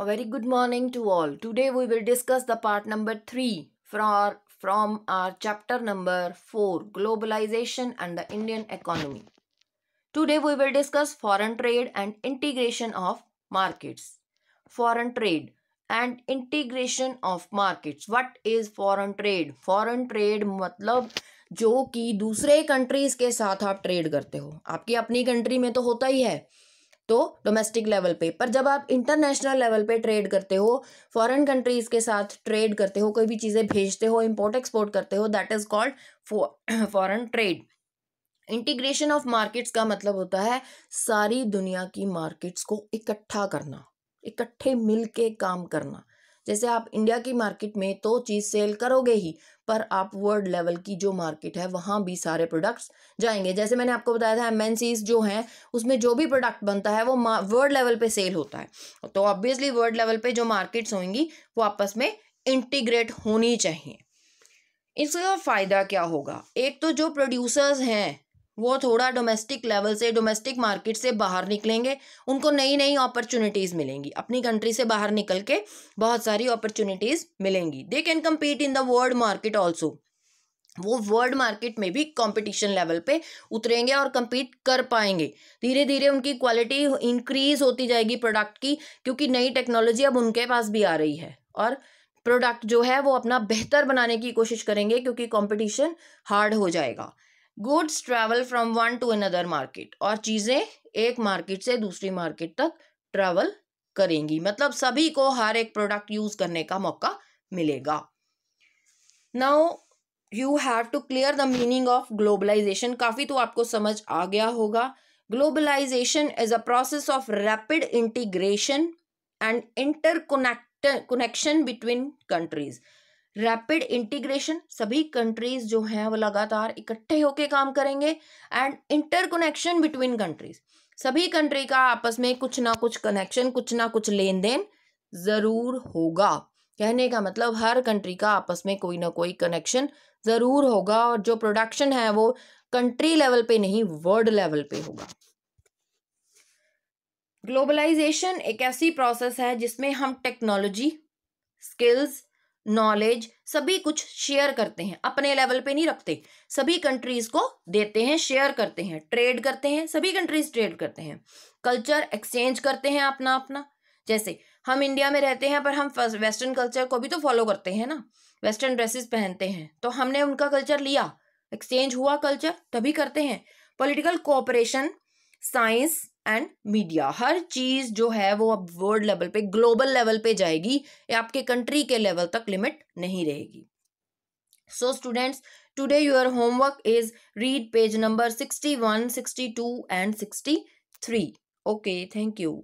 A very good morning to all. Today we will discuss the part number 3 from, our from our chapter number 4 Globalization and the Indian Economy. Today we will discuss foreign trade and integration of markets. Foreign trade and integration of markets. What is foreign trade? Foreign trade matlab जो कि दूसरे countries के साथ आप trade करते हो आपकी अपनी कंट्री में तो होता ही है तो डोमेस्टिक लेवल पे पर जब आप इंटरनेशनल लेवल पे ट्रेड करते हो फॉरेन कंट्रीज़ के साथ ट्रेड करते हो कोई भी चीज़ें भेजते हो इंपोर्ट एक्सपोर्ट करते हो that is called foreign trade integration of markets का मतलब होता है सारी दुनिया की मार्केट्स को इकट्ठा करना इकट्ठे मिलके काम करना जैसे आप इंडिया की मार्केट में तो चीज़ सेल करोगे ही पर आप वर्ल्ड लेवल की जो मार्केट है वहाँ भी सारे प्रोडक्ट्स जाएंगे जैसे मैंने आपको बताया था एम जो हैं उसमें जो भी प्रोडक्ट बनता है वो वर्ल्ड लेवल पे सेल होता है तो ऑब्वियसली वर्ल्ड लेवल पे जो मार्केट्स होंगी वो आपस में इंटीग्रेट होनी चाहिए इसका फ़ायदा क्या होगा एक तो जो प्रोड्यूसर्स हैं वो थोड़ा डोमेस्टिक लेवल से डोमेस्टिक मार्केट से बाहर निकलेंगे उनको नई नई अपॉर्चुनिटीज़ मिलेंगी अपनी कंट्री से बाहर निकल के बहुत सारी अपॉर्चुनिटीज़ मिलेंगी they can compete in the world market also वो वर्ल्ड मार्केट में भी कंपटीशन लेवल पे उतरेंगे और कम्पीट कर पाएंगे धीरे धीरे उनकी क्वालिटी इंक्रीज होती जाएगी प्रोडक्ट की क्योंकि नई टेक्नोलॉजी अब उनके पास भी आ रही है और प्रोडक्ट जो है वो अपना बेहतर बनाने की कोशिश करेंगे क्योंकि कंपटीशन हार्ड हो जाएगा goods travel from one to another market और चीज़ें एक मार्केट से दूसरी मार्केट तक ट्रैवल करेंगी मतलब सभी को हर एक प्रोडक्ट यूज़ करने का मौका मिलेगा now you have to clear the meaning of globalization काफ़ी तो आपको समझ आ गया होगा globalization is a process of rapid integration and interconnect connection between countries rapid integration सभी कंट्रीज जो हैं वो लगातार इकट्ठे होकर काम करेंगे एंड इंटरकनेक्शन बिटवीन कंट्रीज सभी कंट्री का आपस में कुछ ना कुछ कनेक्शन कुछ ना कुछ लेन देन ज़रूर होगा कहने का मतलब हर कंट्री का आपस में कोई ना कोई कनेक्शन ज़रूर होगा और जो प्रोडक्शन है वो कंट्री लेवल पे नहीं वर्ल्ड लेवल पे होगा ग्लोबलाइजेशन एक ऐसी प्रोसेस है जिसमें हम टेक्नोलॉजी स्किल्स नॉलेज सभी कुछ शेयर करते हैं अपने लेवल पे नहीं रखते सभी कंट्रीज़ को देते हैं शेयर करते हैं ट्रेड करते हैं सभी कंट्रीज़ ट्रेड करते हैं कल्चर एक्सचेंज करते हैं अपना अपना जैसे हम इंडिया में रहते हैं पर हम वेस्टर्न कल्चर को भी तो फॉलो करते हैं ना वेस्टर्न ड्रेसेस पहनते हैं तो हमने उनका कल्चर लिया एक्सचेंज हुआ कल्चर तभी करते हैं political cooperation science and media हर चीज़ जो है वो अब वर्ल्ड लेवल पे ग्लोबल लेवल पे जाएगी या आपके कंट्री के लेवल तक लिमिट नहीं रहेगी so students today your homework is read page number sixty one sixty two and sixty three okay thank you